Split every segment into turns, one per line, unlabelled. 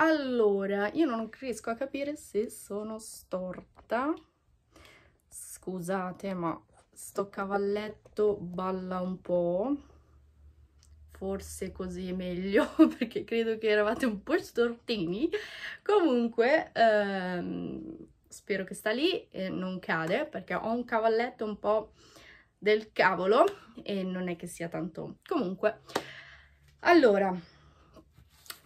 Allora, io non riesco a capire se sono storta. Scusate, ma sto cavalletto balla un po'. Forse così è meglio, perché credo che eravate un po' stortini. Comunque, ehm, spero che sta lì e non cade, perché ho un cavalletto un po' del cavolo e non è che sia tanto... Comunque, allora...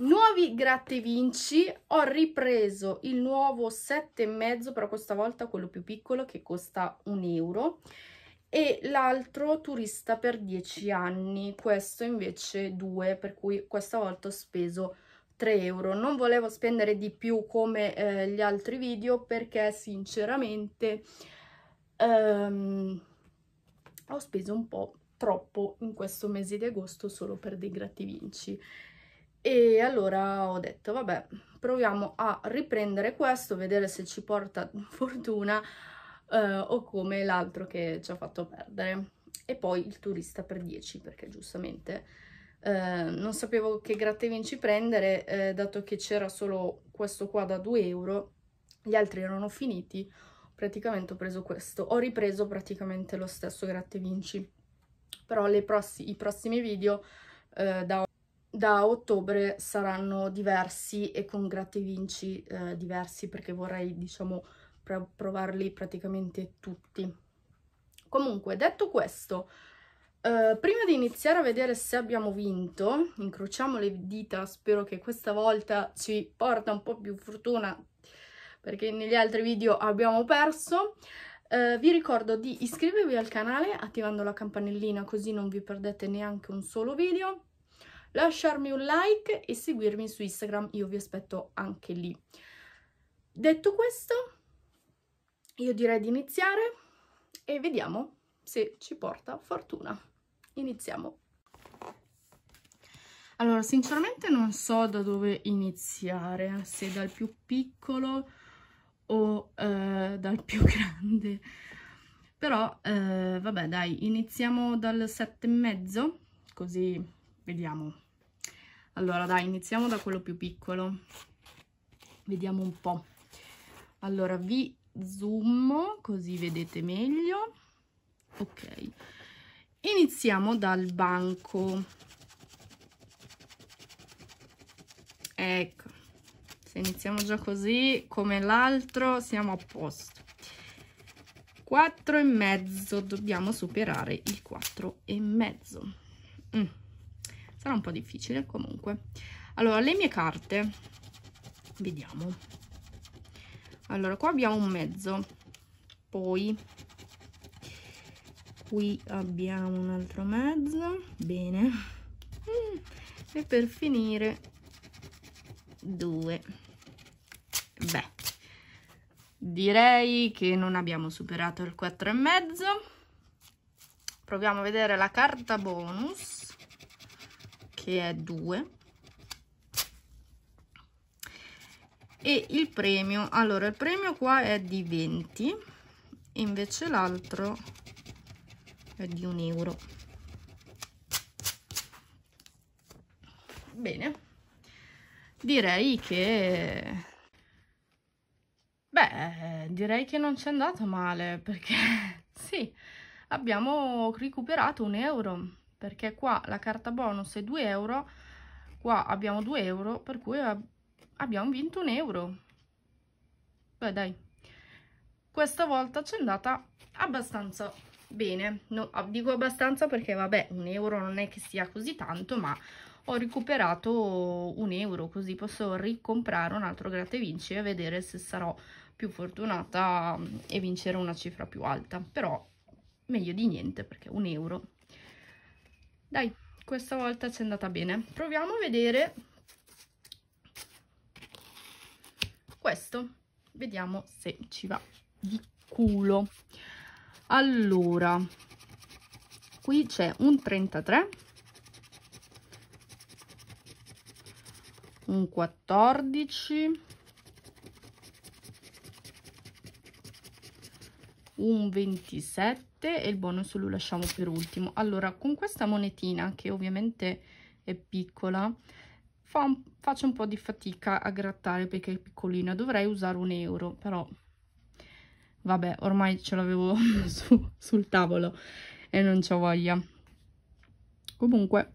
Nuovi gratte vinci, ho ripreso il nuovo 7,5, però questa volta quello più piccolo che costa un euro e l'altro turista per 10 anni, questo invece 2, per cui questa volta ho speso 3 euro. Non volevo spendere di più come eh, gli altri video perché sinceramente ehm, ho speso un po' troppo in questo mese di agosto solo per dei grattivinci e allora ho detto vabbè proviamo a riprendere questo vedere se ci porta fortuna eh, o come l'altro che ci ha fatto perdere e poi il turista per 10 perché giustamente eh, non sapevo che grattevinci prendere eh, dato che c'era solo questo qua da 2 euro gli altri erano finiti praticamente ho preso questo ho ripreso praticamente lo stesso grattevinci vinci però pross i prossimi video eh, da da ottobre saranno diversi e con gratte vinci eh, diversi perché vorrei diciamo provarli praticamente tutti. Comunque detto questo, eh, prima di iniziare a vedere se abbiamo vinto, incrociamo le dita, spero che questa volta ci porta un po' più fortuna perché negli altri video abbiamo perso, Uh, vi ricordo di iscrivervi al canale attivando la campanellina così non vi perdete neanche un solo video lasciarmi un like e seguirmi su Instagram, io vi aspetto anche lì. Detto questo, io direi di iniziare e vediamo se ci porta fortuna. Iniziamo! Allora, sinceramente non so da dove iniziare, se dal più piccolo o eh, dal più grande. Però, eh, vabbè, dai, iniziamo dal mezzo, così vediamo allora, dai, iniziamo da quello più piccolo. Vediamo un po'. Allora, vi zoom così vedete meglio. Ok. Iniziamo dal banco. Ecco. Se iniziamo già così, come l'altro, siamo a posto. 4 e mezzo, dobbiamo superare il 4 e mezzo. Mm sarà un po' difficile comunque allora le mie carte vediamo allora qua abbiamo un mezzo poi qui abbiamo un altro mezzo bene e per finire due beh direi che non abbiamo superato il 4 e mezzo proviamo a vedere la carta bonus che è 2 e il premio allora il premio qua è di 20 invece l'altro è di un euro bene direi che beh direi che non ci è andato male perché sì abbiamo recuperato un euro perché qua la carta bonus è 2 euro qua abbiamo 2 euro per cui abbiamo vinto un euro beh dai questa volta ci è andata abbastanza bene no, dico abbastanza perché vabbè un euro non è che sia così tanto ma ho recuperato un euro così posso ricomprare un altro gratta e vinci e vedere se sarò più fortunata mm, e vincere una cifra più alta però meglio di niente perché un euro dai, questa volta ci è andata bene. Proviamo a vedere questo. Vediamo se ci va di culo. Allora, qui c'è un 33, un 14 un 27 e il bonus lo lasciamo per ultimo allora con questa monetina che ovviamente è piccola fa un, faccio un po' di fatica a grattare perché è piccolina dovrei usare un euro però vabbè ormai ce l'avevo su, sul tavolo e non c'ho voglia comunque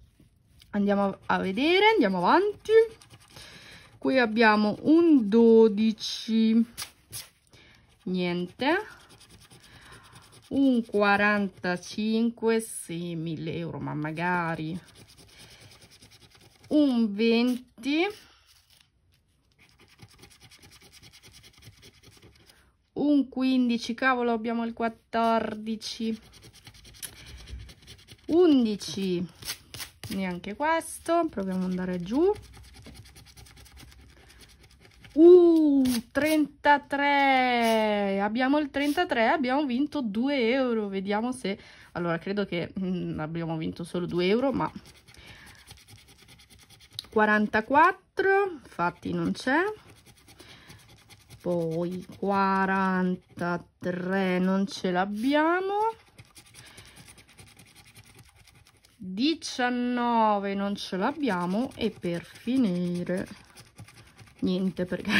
andiamo a vedere andiamo avanti qui abbiamo un 12 niente un 45 se 1000 euro ma magari un 20 un 15 cavolo abbiamo il 14 11 neanche questo proviamo ad andare giù Uh, 33! Abbiamo il 33, abbiamo vinto 2 euro. Vediamo se... Allora, credo che mm, abbiamo vinto solo 2 euro, ma... 44, infatti non c'è. Poi 43, non ce l'abbiamo. 19 non ce l'abbiamo e per finire niente perché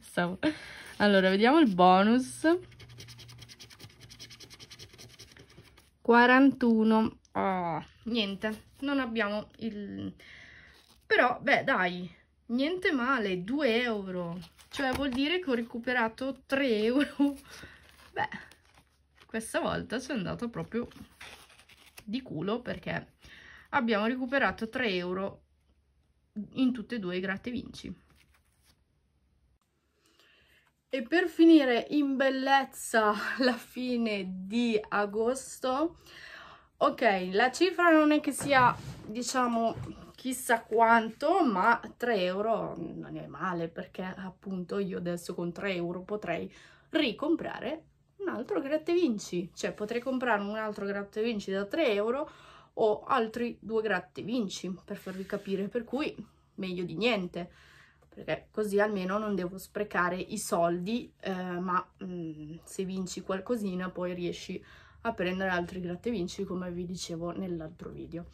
stavo... Allora, vediamo il bonus. 41. Oh, ah, niente, non abbiamo il... Però, beh, dai, niente male, 2 euro. Cioè, vuol dire che ho recuperato 3 euro. Beh, questa volta sono andato proprio di culo perché abbiamo recuperato 3 euro in tutte e due i gratte vinci. E per finire in bellezza la fine di agosto, ok, la cifra non è che sia, diciamo, chissà quanto, ma 3 euro non è male perché appunto io adesso con 3 euro potrei ricomprare un altro gratta vinci, cioè potrei comprare un altro gratta vinci da 3 euro o altri due gratta vinci per farvi capire, per cui meglio di niente perché così almeno non devo sprecare i soldi, eh, ma mh, mm, se vinci qualcosina poi riesci a prendere altri gratte vinci come vi dicevo nell'altro video.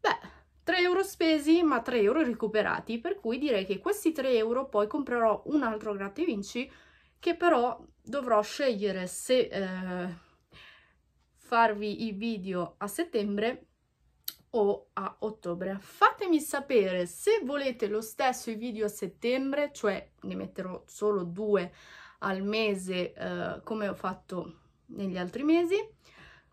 Beh, 3 euro spesi ma 3 euro recuperati, per cui direi che questi 3 euro poi comprerò un altro gratte vinci che però dovrò scegliere se eh, farvi i video a settembre o a ottobre. Fatemi sapere se volete lo stesso i video a settembre, cioè ne metterò solo due al mese eh, come ho fatto negli altri mesi.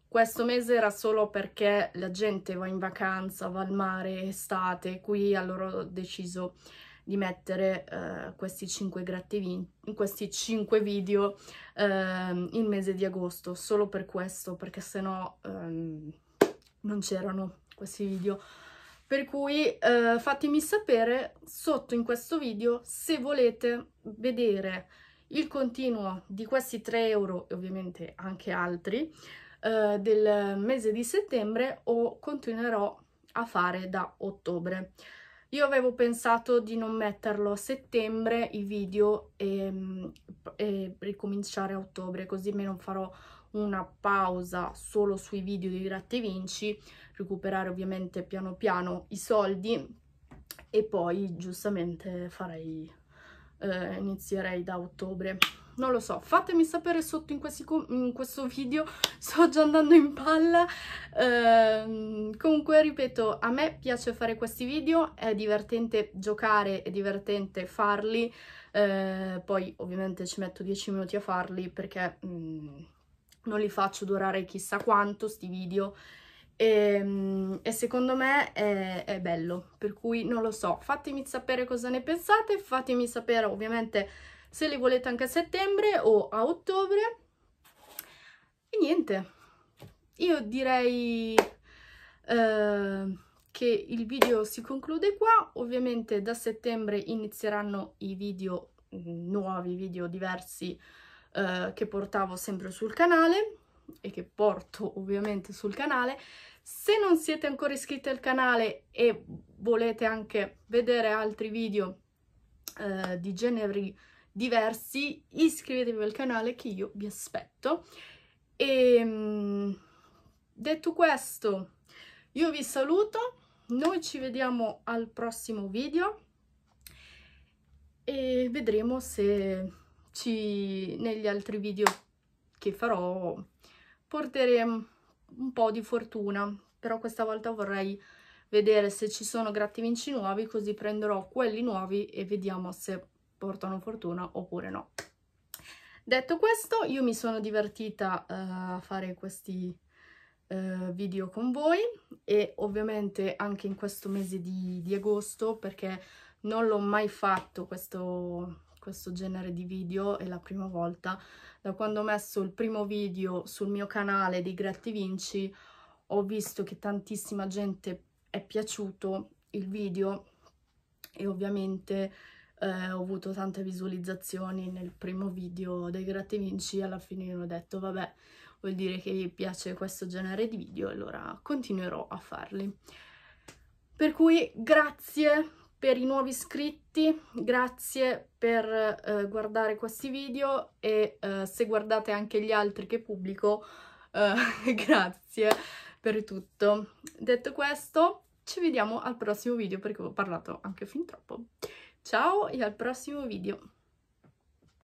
Questo mese era solo perché la gente va in vacanza, va al mare, estate, qui allora ho deciso di mettere eh, questi 5 ehm, in questi 5 video eh, il mese di agosto, solo per questo, perché sennò ehm, non c'erano questi video. Per cui eh, fatemi sapere sotto in questo video se volete vedere il continuo di questi 3 euro e ovviamente anche altri eh, del mese di settembre o continuerò a fare da ottobre. Io avevo pensato di non metterlo a settembre i video e, mm, e ricominciare a ottobre, così me non farò una pausa solo sui video di gratte vinci, recuperare ovviamente piano piano i soldi e poi giustamente farei, eh, inizierei da ottobre. Non lo so, fatemi sapere sotto in, questi, in questo video, sto già andando in palla. Eh, comunque, ripeto, a me piace fare questi video, è divertente giocare, è divertente farli. Eh, poi ovviamente ci metto 10 minuti a farli perché... Mh, mm, non li faccio durare chissà quanto sti video e, ehm, e secondo me è, è, bello, per cui non lo so, fatemi sapere cosa ne pensate, fatemi sapere ovviamente se li volete anche a settembre o a ottobre e niente, io direi eh, che il video si conclude qua, ovviamente da settembre inizieranno i video mm, nuovi, video diversi eh, che portavo sempre sul canale e che porto ovviamente sul canale. Se non siete ancora iscritti al canale e volete anche vedere altri video eh, di generi diversi, iscrivetevi al canale che io vi aspetto. E ehm, detto questo, io vi saluto, noi ci vediamo al prossimo video e vedremo se ci, negli altri video che farò porteremo un po' di fortuna, però questa volta vorrei vedere se ci sono grattevinci nuovi, così prenderò quelli nuovi e vediamo se portano fortuna oppure no. Detto questo, io mi sono divertita uh, a fare questi uh, video con voi e ovviamente anche in questo mese di, di agosto, perché non l'ho mai fatto questo questo genere di video, è la prima volta. Da quando ho messo il primo video sul mio canale dei Gratti Vinci ho visto che tantissima gente è piaciuto il video e ovviamente eh, ho avuto tante visualizzazioni nel primo video dei Gratti Vinci alla fine ho detto vabbè vuol dire che vi piace questo genere di video allora continuerò a farli. Per cui grazie per i nuovi iscritti, grazie per eh, guardare questi video e eh, se guardate anche gli altri che pubblico, eh, grazie per tutto. Detto questo, ci vediamo al prossimo video perché ho parlato anche fin troppo. Ciao e al prossimo video!